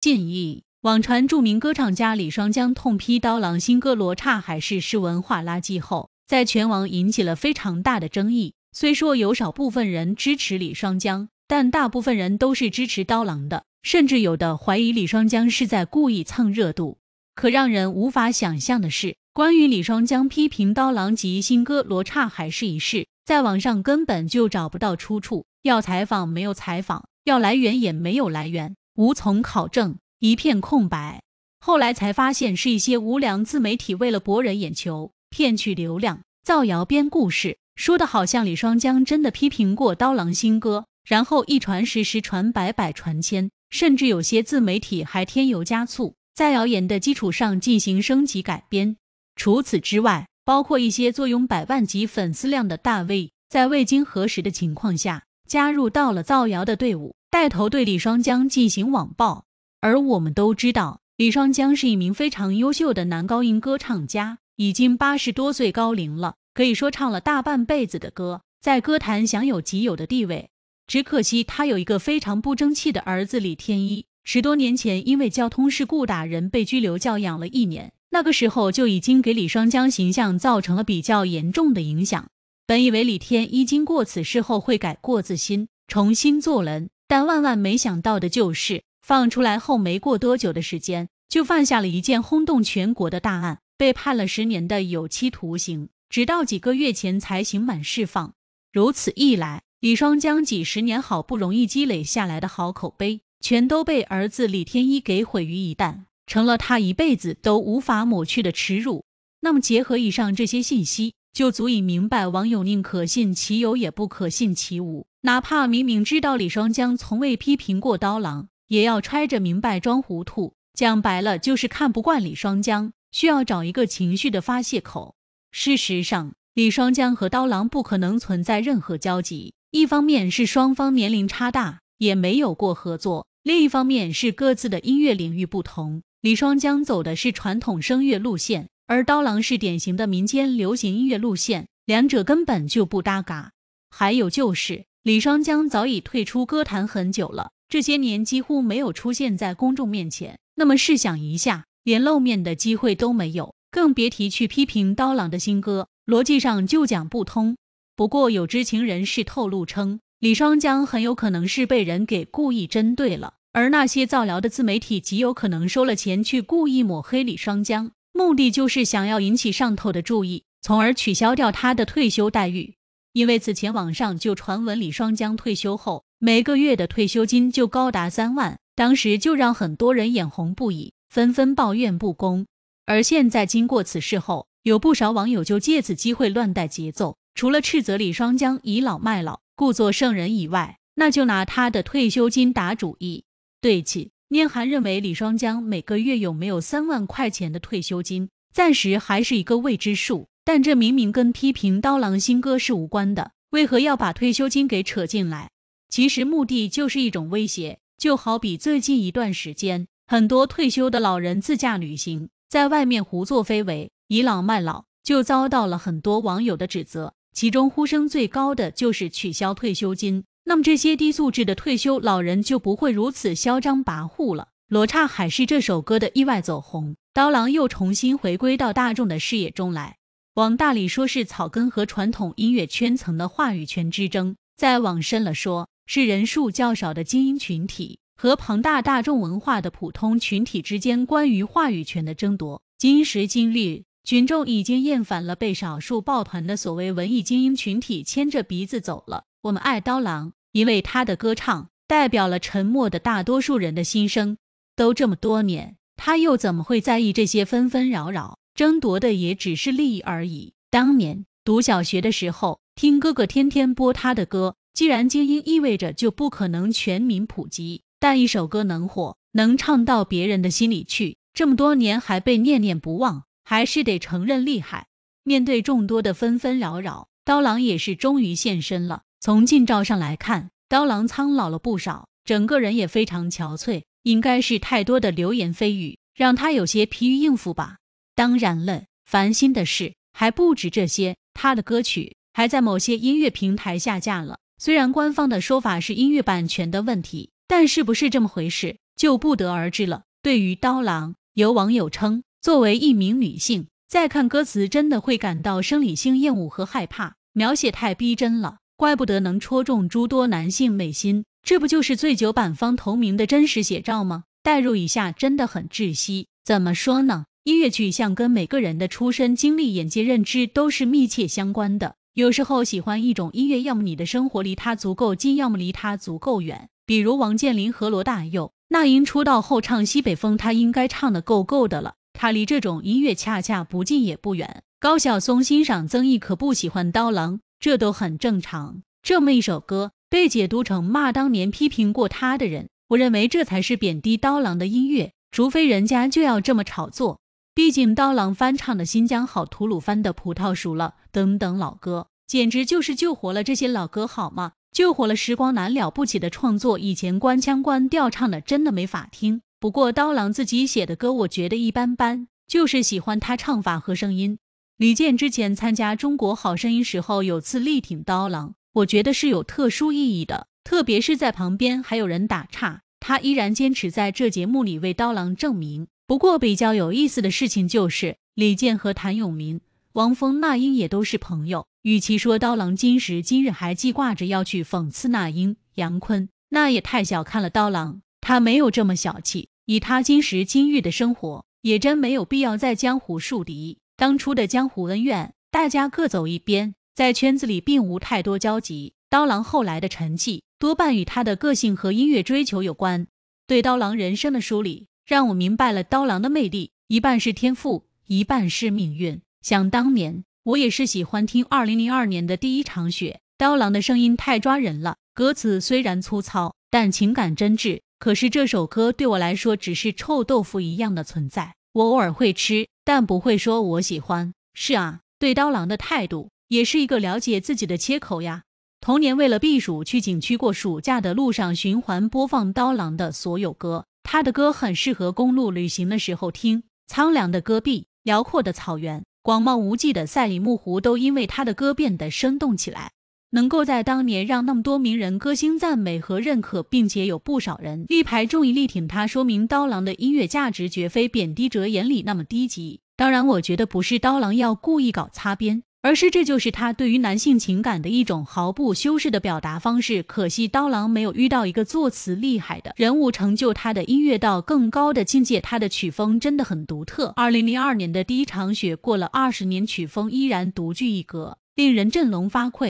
建议。网传著名歌唱家李双江痛批刀郎新歌《罗刹海市》是文化垃圾后，在全网引起了非常大的争议。虽说有少部分人支持李双江，但大部分人都是支持刀郎的，甚至有的怀疑李双江是在故意蹭热度。可让人无法想象的是，关于李双江批评刀郎及新歌《罗刹海市》一事，在网上根本就找不到出处，要采访没有采访，要来源也没有来源。无从考证，一片空白。后来才发现，是一些无良自媒体为了博人眼球、骗取流量、造谣编故事，说的好像李双江真的批评过刀郎新歌，然后一传十、十传百、百传千，甚至有些自媒体还添油加醋，在谣言的基础上进行升级改编。除此之外，包括一些坐拥百万级粉丝量的大 V，在未经核实的情况下。加入到了造谣的队伍，带头对李双江进行网暴。而我们都知道，李双江是一名非常优秀的男高音歌唱家，已经八十多岁高龄了，可以说唱了大半辈子的歌，在歌坛享有极有的地位。只可惜他有一个非常不争气的儿子李天一，十多年前因为交通事故打人被拘留教养了一年，那个时候就已经给李双江形象造成了比较严重的影响。本以为李天一经过此事后会改过自新，重新做人，但万万没想到的就是，放出来后没过多久的时间，就犯下了一件轰动全国的大案，被判了十年的有期徒刑，直到几个月前才刑满释放。如此一来，李双江几十年好不容易积累下来的好口碑，全都被儿子李天一给毁于一旦，成了他一辈子都无法抹去的耻辱。那么，结合以上这些信息。就足以明白，网友宁可信其有，也不可信其无。哪怕明明知道李双江从未批评过刀郎，也要揣着明白装糊涂。讲白了，就是看不惯李双江，需要找一个情绪的发泄口。事实上，李双江和刀郎不可能存在任何交集。一方面是双方年龄差大，也没有过合作；另一方面是各自的音乐领域不同。李双江走的是传统声乐路线。而刀郎是典型的民间流行音乐路线，两者根本就不搭嘎。还有就是，李双江早已退出歌坛很久了，这些年几乎没有出现在公众面前。那么试想一下，连露面的机会都没有，更别提去批评刀郎的新歌，逻辑上就讲不通。不过，有知情人士透露称，李双江很有可能是被人给故意针对了，而那些造谣的自媒体极有可能收了钱去故意抹黑李双江。目的就是想要引起上头的注意，从而取消掉他的退休待遇。因为此前网上就传闻李双江退休后每个月的退休金就高达三万，当时就让很多人眼红不已，纷纷抱怨不公。而现在经过此事后，有不少网友就借此机会乱带节奏，除了斥责李双江倚老卖老、故作圣人以外，那就拿他的退休金打主意，对劲。聂寒认为，李双江每个月有没有三万块钱的退休金，暂时还是一个未知数。但这明明跟批评刀郎新歌是无关的，为何要把退休金给扯进来？其实目的就是一种威胁。就好比最近一段时间，很多退休的老人自驾旅行，在外面胡作非为、倚老卖老，就遭到了很多网友的指责。其中呼声最高的就是取消退休金。那么这些低素质的退休老人就不会如此嚣张跋扈了。罗刹海市这首歌的意外走红，刀郎又重新回归到大众的视野中来。往大里说，是草根和传统音乐圈层的话语权之争；再往深了说，是人数较少的精英群体和庞大大众文化的普通群体之间关于话语权的争夺。今时今日，群众已经厌烦了被少数抱团的所谓文艺精英群体牵着鼻子走了。我们爱刀郎。因为他的歌唱代表了沉默的大多数人的心声，都这么多年，他又怎么会在意这些纷纷扰扰？争夺的也只是利益而已。当年读小学的时候，听哥哥天天播他的歌。既然精英意味着就不可能全民普及，但一首歌能火，能唱到别人的心里去，这么多年还被念念不忘，还是得承认厉害。面对众多的纷纷扰扰，刀郎也是终于现身了。从近照上来看，刀郎苍老了不少，整个人也非常憔悴，应该是太多的流言蜚语让他有些疲于应付吧。当然了，烦心的事还不止这些，他的歌曲还在某些音乐平台下架了。虽然官方的说法是音乐版权的问题，但是不是这么回事就不得而知了。对于刀郎，有网友称，作为一名女性，再看歌词真的会感到生理性厌恶和害怕，描写太逼真了。怪不得能戳中诸多男性内心，这不就是醉酒版方同名的真实写照吗？代入一下，真的很窒息。怎么说呢？音乐取向跟每个人的出身、经历、眼界、认知都是密切相关的。有时候喜欢一种音乐，要么你的生活离它足够近，要么离它足够远。比如王健林和罗大佑，那英出道后唱西北风，他应该唱的够够的了。他离这种音乐恰恰不近也不远。高晓松欣赏曾毅，可，不喜欢刀郎。这都很正常。这么一首歌被解读成骂当年批评过他的人，我认为这才是贬低刀郎的音乐。除非人家就要这么炒作。毕竟刀郎翻唱的新疆好、吐鲁番的葡萄熟了等等老歌，简直就是救活了这些老歌好吗？救活了时光难了不起的创作。以前官腔官调唱的真的没法听。不过刀郎自己写的歌，我觉得一般般，就是喜欢他唱法和声音。李健之前参加《中国好声音》时候，有次力挺刀郎，我觉得是有特殊意义的。特别是，在旁边还有人打岔，他依然坚持在这节目里为刀郎证明。不过，比较有意思的事情就是，李健和谭咏麟、汪峰、那英也都是朋友。与其说刀郎今时今日还记挂着要去讽刺那英、杨坤，那也太小看了刀郎。他没有这么小气，以他今时今日的生活，也真没有必要在江湖树敌。当初的江湖恩怨，大家各走一边，在圈子里并无太多交集。刀郎后来的成绩，多半与他的个性和音乐追求有关。对刀郎人生的梳理，让我明白了刀郎的魅力，一半是天赋，一半是命运。想当年，我也是喜欢听2002年的《第一场雪》，刀郎的声音太抓人了，歌词虽然粗糙，但情感真挚。可是这首歌对我来说，只是臭豆腐一样的存在，我偶尔会吃。但不会说我喜欢。是啊，对刀郎的态度也是一个了解自己的切口呀。童年为了避暑去景区过暑假的路上，循环播放刀郎的所有歌。他的歌很适合公路旅行的时候听。苍凉的戈壁、辽阔的草原、广袤无际的赛里木湖，都因为他的歌变得生动起来。能够在当年让那么多名人歌星赞美和认可，并且有不少人力排众议力挺他，说明刀郎的音乐价值绝非贬低者眼里那么低级。当然，我觉得不是刀郎要故意搞擦边，而是这就是他对于男性情感的一种毫不修饰的表达方式。可惜刀郎没有遇到一个作词厉害的人物，成就他的音乐到更高的境界。他的曲风真的很独特。二零零二年的第一场雪过了二十年，曲风依然独具一格，令人振聋发聩。